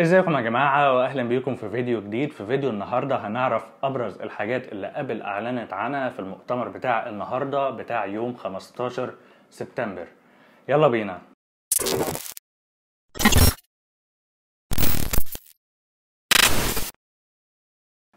ازيكم يا جماعة واهلا بيكم في فيديو جديد في فيديو النهاردة هنعرف ابرز الحاجات اللي ابل اعلنت عنها في المؤتمر بتاع النهاردة بتاع يوم 15 سبتمبر يلا بينا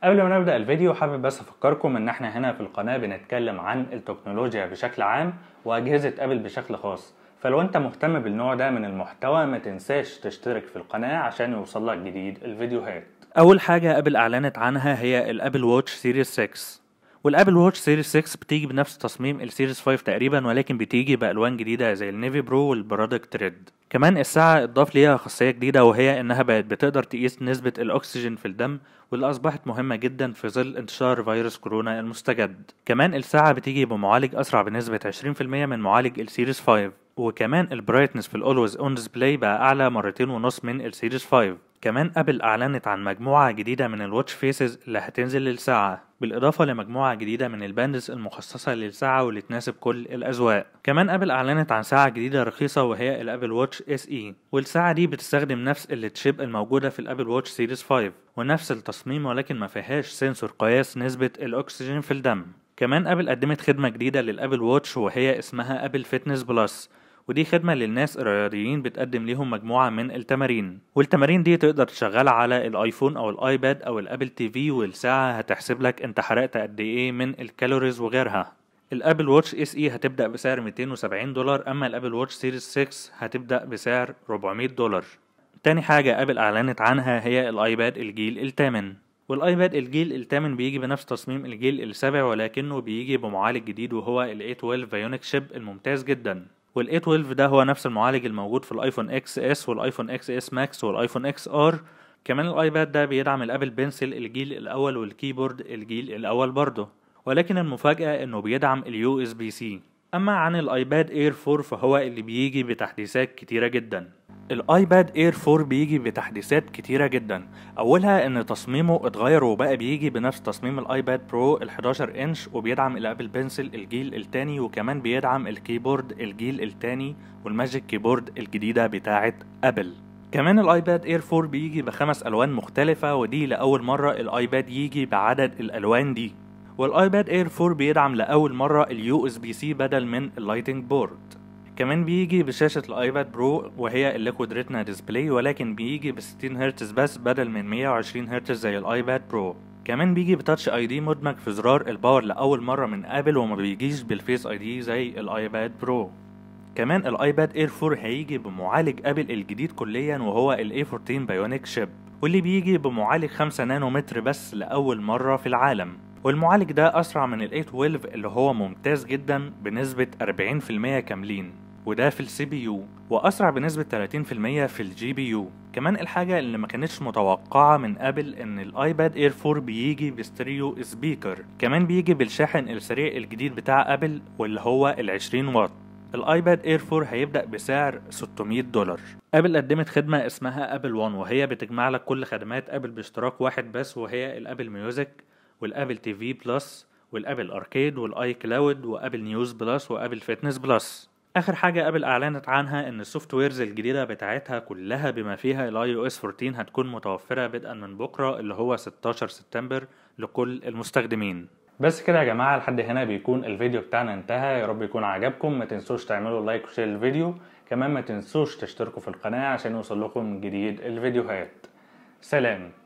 قبل ما نبدا الفيديو حابب بس افكركم ان احنا هنا في القناه بنتكلم عن التكنولوجيا بشكل عام واجهزه ابل بشكل خاص فلو انت مهتم بالنوع ده من المحتوى ما تنساش تشترك في القناة عشان يوصلك جديد الفيديوهات اول حاجة ابل اعلنت عنها هي الابل واتش سيريس 6 والابل واتش سيريس 6 بتيجي بنفس تصميم السيريس 5 تقريبا ولكن بتيجي بالوان جديده زي النيفي برو والبرودكت ريد كمان الساعه اضاف ليها خاصيه جديده وهي انها بقت بتقدر تقيس نسبه الاكسجين في الدم واللي اصبحت مهمه جدا في ظل انتشار فيروس كورونا المستجد كمان الساعه بتيجي بمعالج اسرع بنسبه 20% من معالج السيريس 5 وكمان البرايتنس في الاولويز اون ديسبلاي بقى اعلى مرتين ونص من السيريز 5 كمان ابل اعلنت عن مجموعه جديده من الواتش فيسز اللي هتنزل للساعه بالاضافه لمجموعه جديده من الباندز المخصصه للساعه واللي تناسب كل الاذواق كمان ابل اعلنت عن ساعه جديده رخيصه وهي الابل واتش اس اي والساعه دي بتستخدم نفس التشيب الموجوده في الابل واتش سيريز 5 ونفس التصميم ولكن ما فيهاش سنسور قياس نسبه الاكسجين في الدم كمان ابل قدمت خدمه جديده للابل واتش وهي اسمها ابل فيتنس بلس ودي خدمة للناس الرياضيين بتقدم ليهم مجموعة من التمارين والتمارين دي تقدر تشغلها على الايفون او الايباد او الابل تي في والساعة هتحسب لك انت حرقت قد ايه من الكالوريز وغيرها الابل واتش اس اي هتبدأ بسعر 270 دولار اما الابل واتش سيريز 6 هتبدأ بسعر 400 دولار تاني حاجة ابل اعلنت عنها هي الايباد الجيل الثامن والايباد الجيل الثامن بيجي بنفس تصميم الجيل السابع ولكنه بيجي بمعالج جديد وهو ال A12 فيونيك شيب الممتاز جدا والa 12 ده هو نفس المعالج الموجود في الايفون اكس اس والايفون اكس اس ماكس والايفون اكس ار كمان الايباد ده بيدعم الابل بنسل الجيل الاول والكيبورد الجيل الاول برضه ولكن المفاجأة انه بيدعم اليو اس بي سي اما عن الايباد اير 4 فهو اللي بيجي بتحديثات كتيرة جدا الايباد اير 4 بيجي بتحديثات كتيرة جدا اولها ان تصميمه اتغير وبقى بيجي بنفس تصميم الايباد برو ال 11 انش وبيدعم الابل بنسل الجيل التاني وكمان بيدعم الكيبورد الجيل التاني والماجيك كيبورد الجديدة بتاعة ابل كمان الايباد اير 4 بيجي بخمس الوان مختلفة ودي لاول مرة الايباد يجي بعدد الالوان دي والايباد اير 4 بيدعم لاول مرة اليو اس بي سي بدل من اللايتنج بورد كمان بيجي بشاشة الايباد برو وهي الليكويد ريتنا ديسبلاي ولكن بيجي ب 60 هرتز بس بدل من 120 هرتز زي الايباد برو كمان بيجي بتاتش اي دي مدمج في زرار الباور لاول مرة من ابل وما بيجيش بالفيس اي دي زي الايباد برو كمان الايباد اير 4 هيجي بمعالج ابل الجديد كليا وهو الاي 14 بايونيك شيب واللي بيجي بمعالج 5 نانومتر بس لأول مرة في العالم والمعالج ده أسرع من ال A12 اللي هو ممتاز جدا بنسبة 40% كاملين وده في السي بي يو واسرع بنسبه 30% في الجي بي يو كمان الحاجه اللي ما كانتش متوقعه من ابل ان الايباد اير 4 بيجي بستريو سبيكر كمان بيجي بالشاحن السريع الجديد بتاع ابل واللي هو ال 20 واط الايباد اير 4 هيبدا بسعر 600 دولار ابل قدمت خدمه اسمها ابل 1 وهي بتجمع لك كل خدمات ابل باشتراك واحد بس وهي الابل ميوزك والابل تي في بلس والابل اركيد والاي كلاود وابل نيوز بلس وابل فيتنس بلس اخر حاجه ابل اعلنت عنها ان السوفت ويرز الجديده بتاعتها كلها بما فيها الاي او اس 14 هتكون متوفره بدءا من بكره اللي هو 16 سبتمبر لكل المستخدمين بس كده يا جماعه لحد هنا بيكون الفيديو بتاعنا انتهى يا رب يكون عجبكم ما تنسوش تعملوا لايك وشير للفيديو كمان ما تنسوش تشتركوا في القناه عشان يوصل لكم جديد الفيديوهات سلام